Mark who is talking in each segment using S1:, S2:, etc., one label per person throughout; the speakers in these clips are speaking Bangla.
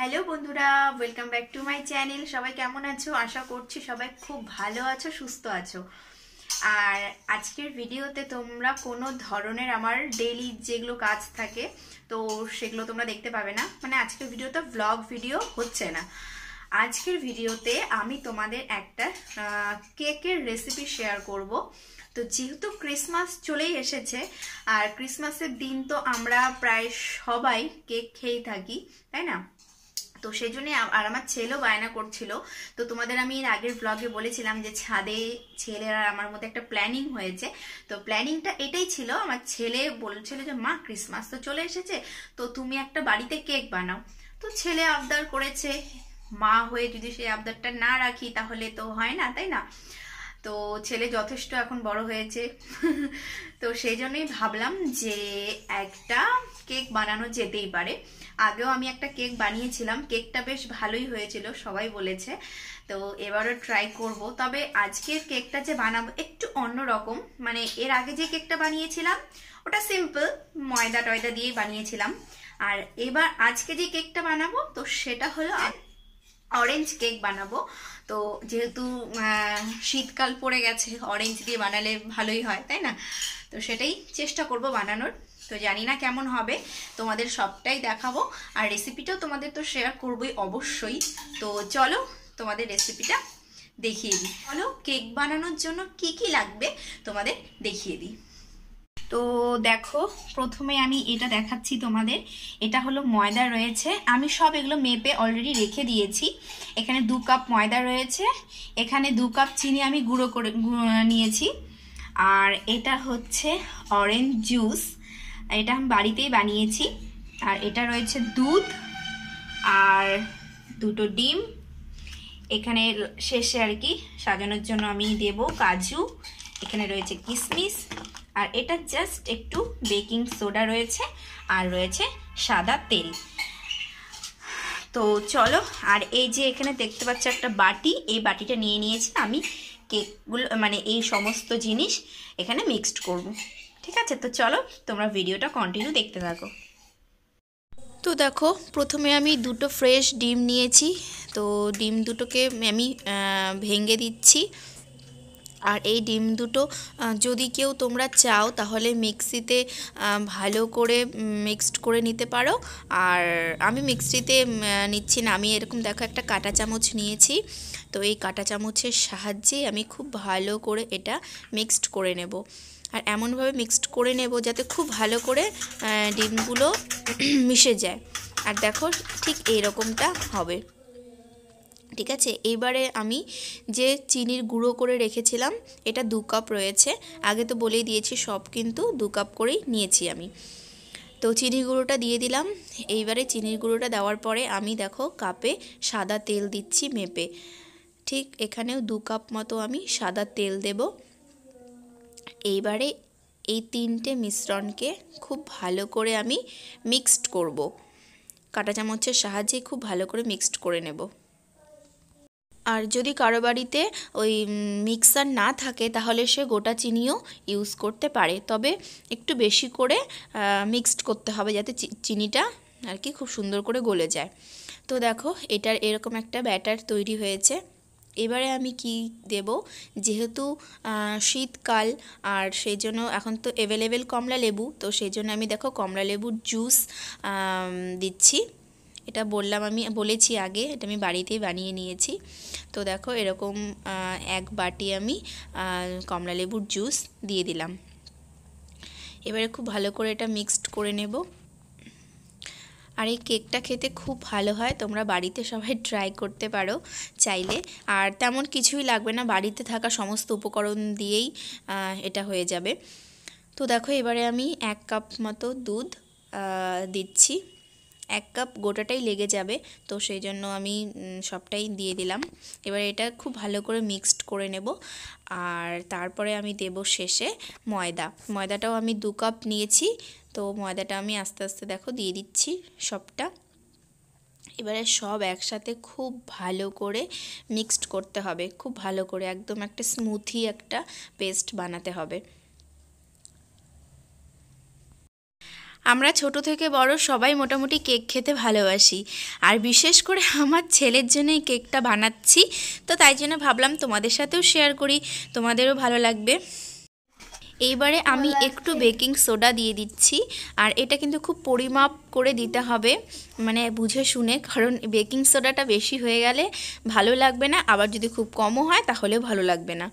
S1: হ্যালো বন্ধুরা welcome back to my channel সবাই কেমন আছো আশা করছি সবাই খুব ভালো আছো সুস্থ আছো আর আজকের ভিডিওতে তোমরা কোনো ধরনের আমার ডেলি যেগুলো কাজ থাকে তো সেগুলো তোমরা দেখতে পাবে না মানে আজকের ভিডিওতে ব্লগ ভিডিও হচ্ছে না আজকের ভিডিওতে আমি তোমাদের একটা কেকের রেসিপি শেয়ার করব তো যেহেতু ক্রিসমাস চলেই এসেছে আর ক্রিসমাসের দিন তো আমরা প্রায় সবাই কেক খেয়েই থাকি তাই না তো সেই জন্যে আর আমার ছেলেও বায়না করছিল তো তোমাদের আমি এর আগের ব্লগে বলেছিলাম যে ছাদে ছেলে আর আমার মধ্যে একটা প্ল্যানিং হয়েছে তো প্ল্যানিংটা এটাই ছিল আমার ছেলে বলছিল যে মা ক্রিসমাস তো চলে এসেছে তো তুমি একটা বাড়িতে কেক বানাও তো ছেলে আবদার করেছে মা হয়ে যদি সেই আবদারটা না রাখি তাহলে তো হয় না তাই না তো ছেলে যথেষ্ট এখন বড় হয়েছে তো সেই জন্যই ভাবলাম যে একটা কেক বানানো যেতেই পারে আগেও আমি একটা কেক বানিয়েছিলাম কেকটা বেশ ভালোই হয়েছিল সবাই বলেছে তো এবারও ট্রাই করব তবে আজকের কেকটা যে বানাবো একটু অন্য রকম মানে এর আগে যে কেকটা বানিয়েছিলাম ওটা সিম্পল ময়দা টয়দা দিয়েই বানিয়েছিলাম আর এবার আজকে যে কেকটা বানাবো তো সেটা হলো অরেঞ্জ কেক বানাবো তো যেহেতু শীতকাল পড়ে গেছে অরেঞ্জ দিয়ে বানালে ভালোই হয় তাই না তো সেটাই চেষ্টা করব বানানোর তো জানি না কেমন হবে তোমাদের সবটাই দেখাবো আর রেসিপিটাও তোমাদের তো শেয়ার করবই অবশ্যই তো চলো তোমাদের রেসিপিটা দেখিয়ে দিই চলো কেক বানানোর জন্য কি কি লাগবে তোমাদের দেখিয়ে দিই তো দেখো প্রথমে আমি এটা দেখাচ্ছি তোমাদের এটা হলো ময়দা রয়েছে আমি সব এগুলো মেপে অলরেডি রেখে দিয়েছি এখানে দু কাপ ময়দা রয়েছে এখানে দু কাপ চিনি আমি গুঁড়ো করে নিয়েছি আর এটা হচ্ছে অরেঞ্জ জুস এটা আমি বাড়িতেই বানিয়েছি আর এটা রয়েছে দুধ আর দুটো ডিম এখানে শেষে আর কি সাজানোর জন্য আমি দেব কাজু এখানে রয়েছে কিশমিশ আর এটা জাস্ট একটু বেকিং সোডা রয়েছে আর রয়েছে সাদা তেল তো চলো আর এই যে এখানে দেখতে পাচ্ছ একটা বাটি এই বাটিটা নিয়ে নিয়েছি আমি কেকগুলো মানে এই সমস্ত জিনিস এখানে মিক্সড করব ঠিক আছে তো চলো তোমরা ভিডিওটা কন্টিনিউ দেখতে থাকো তো দেখো প্রথমে আমি দুটো ফ্রেশ ডিম নিয়েছি তো ডিম দুটোকে আমি ভেঙে দিচ্ছি আর এই ডিম দুটো যদি কেউ তোমরা চাও তাহলে মিক্সিতে ভালো করে মিক্সড করে নিতে পারো আর আমি মিক্সিতে নিচ্ছি না আমি এরকম দেখো একটা কাটা চামচ নিয়েছি তো এই কাটা চামচের সাহায্যে আমি খুব ভালো করে এটা মিক্সড করে নেব আর এমনভাবে মিক্সড করে নেব যাতে খুব ভালো করে ডিমগুলো মিশে যায় আর দেখো ঠিক এই রকমটা হবে ঠিক আছে এইবারে আমি যে চিনির গুঁড়ো করে রেখেছিলাম এটা দু কাপ রয়েছে আগে তো বলেই দিয়েছি সব কিন্তু দু কাপ করেই নিয়েছি আমি তো চিনির গুঁড়োটা দিয়ে দিলাম এইবারে চিনির গুঁড়োটা দেওয়ার পরে আমি দেখো কাপে সাদা তেল দিচ্ছি মেপে ঠিক এখানেও দু কাপ মতো আমি সাদা তেল দেবো এইবারে এই তিনটে মিশ্রণকে খুব ভালো করে আমি মিক্সড করব। কাটা চামচের সাহায্যে খুব ভালো করে মিক্সড করে নেব আর যদি কারো বাড়িতে ওই মিক্সার না থাকে তাহলে সে গোটা চিনিও ইউজ করতে পারে তবে একটু বেশি করে মিক্সড করতে হবে যাতে চিনিটা আর কি খুব সুন্দর করে গলে যায় তো দেখো এটার এরকম একটা ব্যাটার তৈরি হয়েছে এবারে আমি কি দেব যেহেতু শীতকাল আর সেই জন্য এখন তো অ্যাভেলেবেল কমলা লেবু তো সেই জন্য আমি দেখো কমলা লেবুর জুস দিচ্ছি এটা বললাম আমি বলেছি আগে এটা আমি বাড়িতেই বানিয়ে নিয়েছি তো দেখো এরকম এক বাটি আমি কমলা লেবুর জুস দিয়ে দিলাম এবারে খুব ভালো করে এটা মিক্সড করে নেব আর এই কেকটা খেতে খুব ভালো হয় তোমরা বাড়িতে সবাই ট্রাই করতে পারো চাইলে আর তেমন কিছুই লাগবে না বাড়িতে থাকা সমস্ত উপকরণ দিয়েই এটা হয়ে যাবে তো দেখো এবারে আমি এক কাপ মতো দুধ দিচ্ছি এক কাপ গোটাটাই লেগে যাবে তো সেই জন্য আমি সবটাই দিয়ে দিলাম এবার এটা খুব ভালো করে মিক্সড করে নেব আর তারপরে আমি দেব শেষে ময়দা ময়দাটাও আমি দু কাপ নিয়েছি তো ময়দাটা আমি আস্তে আস্তে দেখো দিয়ে দিচ্ছি সবটা এবারে সব একসাথে খুব ভালো করে মিক্সড করতে হবে খুব ভালো করে একদম একটা স্মুথি একটা পেস্ট বানাতে হবে আমরা ছোট থেকে বড় সবাই মোটামুটি কেক খেতে ভালোবাসি আর বিশেষ করে আমার ছেলের জন্য এই কেকটা বানাচ্ছি তো তাই জন্য ভাবলাম তোমাদের সাথেও শেয়ার করি তোমাদেরও ভালো লাগবে এইবারে আমি একটু বেকিং সোডা দিয়ে দিচ্ছি আর এটা কিন্তু খুব পরিমাপ করে দিতে হবে মানে বুঝে শুনে কারণ বেকিং সোডাটা বেশি হয়ে গেলে ভালো লাগবে না আবার যদি খুব কমও হয় তাহলেও ভালো লাগবে না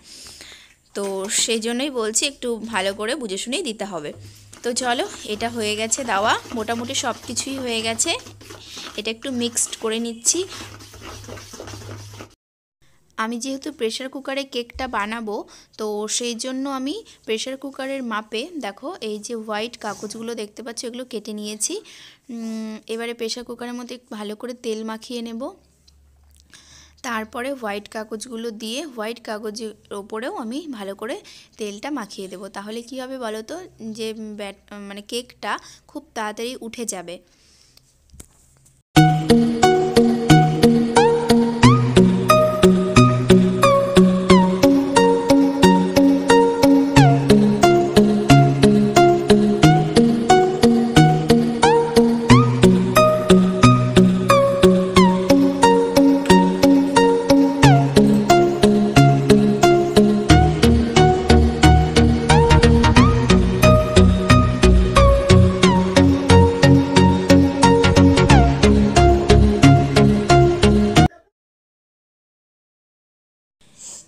S1: তো সেই জন্যই বলছি একটু ভালো করে বুঝে শুনেই দিতে হবে তো চলো এটা হয়ে গেছে দাওয়া মোটামুটি সব কিছুই হয়ে গেছে এটা একটু মিক্সড করে নিচ্ছি আমি যেহেতু প্রেশার কুকারে কেকটা বানাবো তো সেই জন্য আমি প্রেশার কুকারের মাপে দেখো এই যে হোয়াইট কাগজগুলো দেখতে পাচ্ছ এগুলো কেটে নিয়েছি এবারে প্রেশার কুকারের মধ্যে ভালো করে তেল মাখিয়ে নেবো তারপরে হোয়াইট কাগজগুলো দিয়ে হোয়াইট কাগজের ওপরেও আমি ভালো করে তেলটা মাখিয়ে দেব তাহলে কি হবে বলো তো যে ব্যাট মানে কেকটা খুব তাড়াতাড়ি উঠে যাবে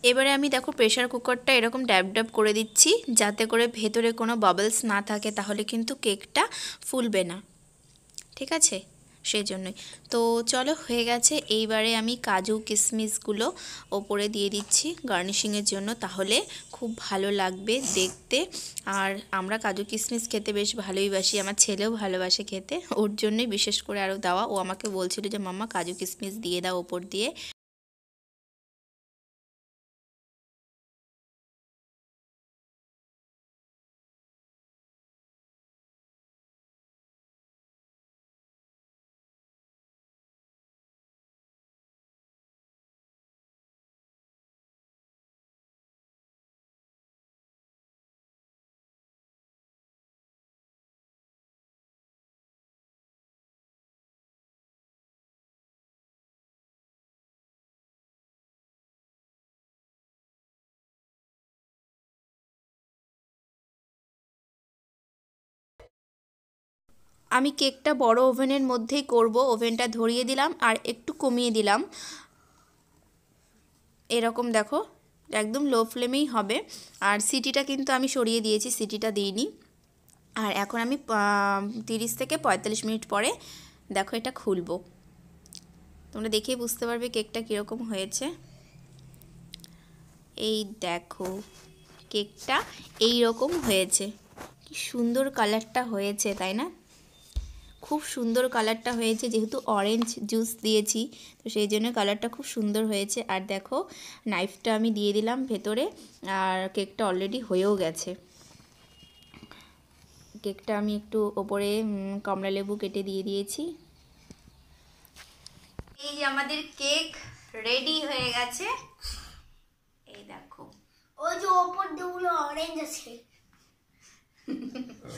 S1: এবারে আমি দেখো প্রেশার কুকারটা এরকম ড্যাব ড্যাব করে দিচ্ছি যাতে করে ভেতরে কোনো বাবলস না থাকে তাহলে কিন্তু কেকটা ফুলবে না ঠিক আছে সেই জন্যই তো চলো হয়ে গেছে এইবারে আমি কাজু কিশমিশগুলো ওপরে দিয়ে দিচ্ছি গার্নিশিংয়ের জন্য তাহলে খুব ভালো লাগবে দেখতে আর আমরা কাজু কিশমিশ খেতে বেশ ভালোই বাসি আমার ছেলেও ভালোবাসে খেতে ওর জন্যই বিশেষ করে আরও দেওয়া ও আমাকে বলছিল যে মাম্মা কাজু কিশমিশ দিয়ে দাও ওপর দিয়ে আমি কেকটা বড় ওভেনের মধ্যেই করব ওভেনটা ধরিয়ে দিলাম আর একটু কমিয়ে দিলাম এরকম দেখো একদম লো ফ্লেমেই হবে আর সিটিটা কিন্তু আমি সরিয়ে দিয়েছি সিটিটা দিইনি আর এখন আমি তিরিশ থেকে পঁয়তাল্লিশ মিনিট পরে দেখো এটা খুলব তোমরা দেখে বুঝতে পারবে কেকটা কীরকম হয়েছে এই দেখো কেকটা এই রকম হয়েছে কি সুন্দর কালারটা হয়েছে তাই না খুব সুন্দর কালারটা হয়েছে যেহেতু অরেঞ্জ জুস দিয়েছি তো সেই জন্য কালারটা খুব সুন্দর হয়েছে আর দেখো নাইফটা আমি দিয়ে দিলাম ভেতরে আর কেকটা অলরেডি হয়েও গেছে কেকটা আমি একটু ওপরে কমলা লেবু কেটে দিয়ে দিয়েছি এই যে আমাদের কেক রেডি হয়ে গেছে এই দেখো ওই যে ওপর দুগুলো অরেঞ্জ আছে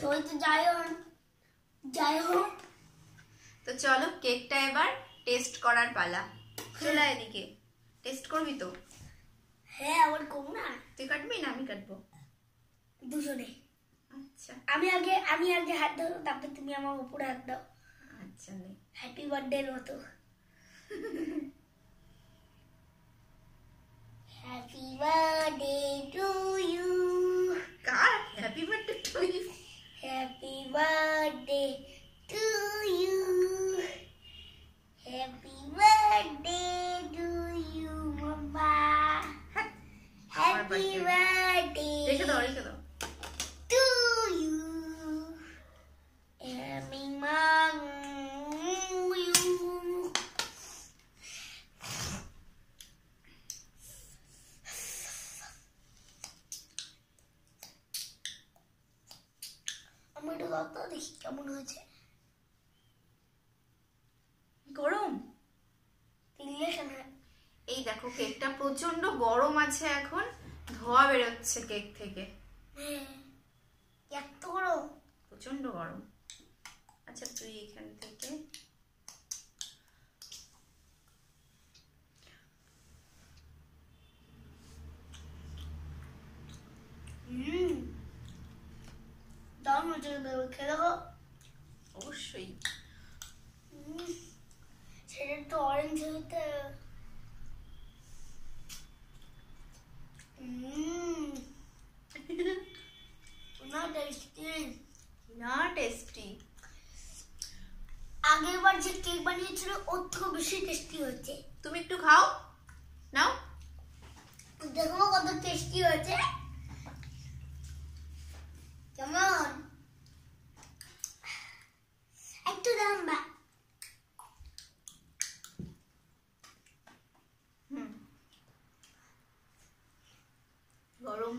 S1: যাই তো যাই যায় হোপ তো চলো কেকটা এবারে টেস্ট করার পালা খেলা এদিকে টেস্ট করবি তো হ্যাঁ ওর কোনা তুই কাটবি না আমি কাটবো দুজনে আচ্ছা আমি আগে আমি আগে হাত দ ধর তারপর তুমি আমার ওপুর হাত দাও আচ্ছা নে হ্যাপি বার্থডে লো তো দেখি কেমন হয়েছে গরম হ্যাঁ। এই দেখো কেকটা প্রচন্ড গরম আছে এখন ধোয়া বেরোচ্ছে কেক থেকে হ্যাঁ। এত গরম প্রচন্ড গরম আচ্ছা তুই এখান থেকে জন্য খেয়ে দেখো বার যে কেক বানিয়েছিল ওর থেকে বেশি টেস্টি হয়েছে তুমি একটু খাও নাও দেখো কত টেস্টি হয়েছে কেমন Ecco gamba. গরম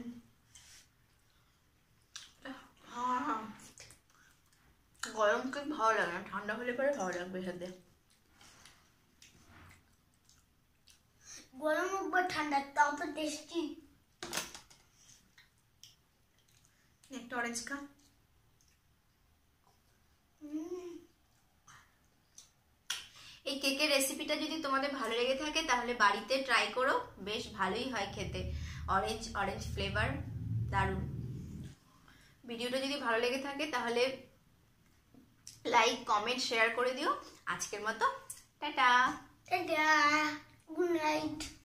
S1: গরম কেক ভালো লাগে না ঠান্ডা হলে পরে ভালো লাগবে খেতে গরম হোক বা ঠান্ডা তাও তো টেস্টি একটা অরেঞ্জ খা এই কেকের রেসিপিটা যদি তোমাদের ভালো লেগে থাকে তাহলে বাড়িতে ট্রাই করো বেশ ভালোই হয় খেতে অরেঞ্জ অরেঞ্জ ফ্লেভার দারুণ ভিডিওটা যদি ভালো লেগে থাকে তাহলে লাইক কমেন্ট শেয়ার করে দিও আজকের মতো টাটা টাটা গুড নাইট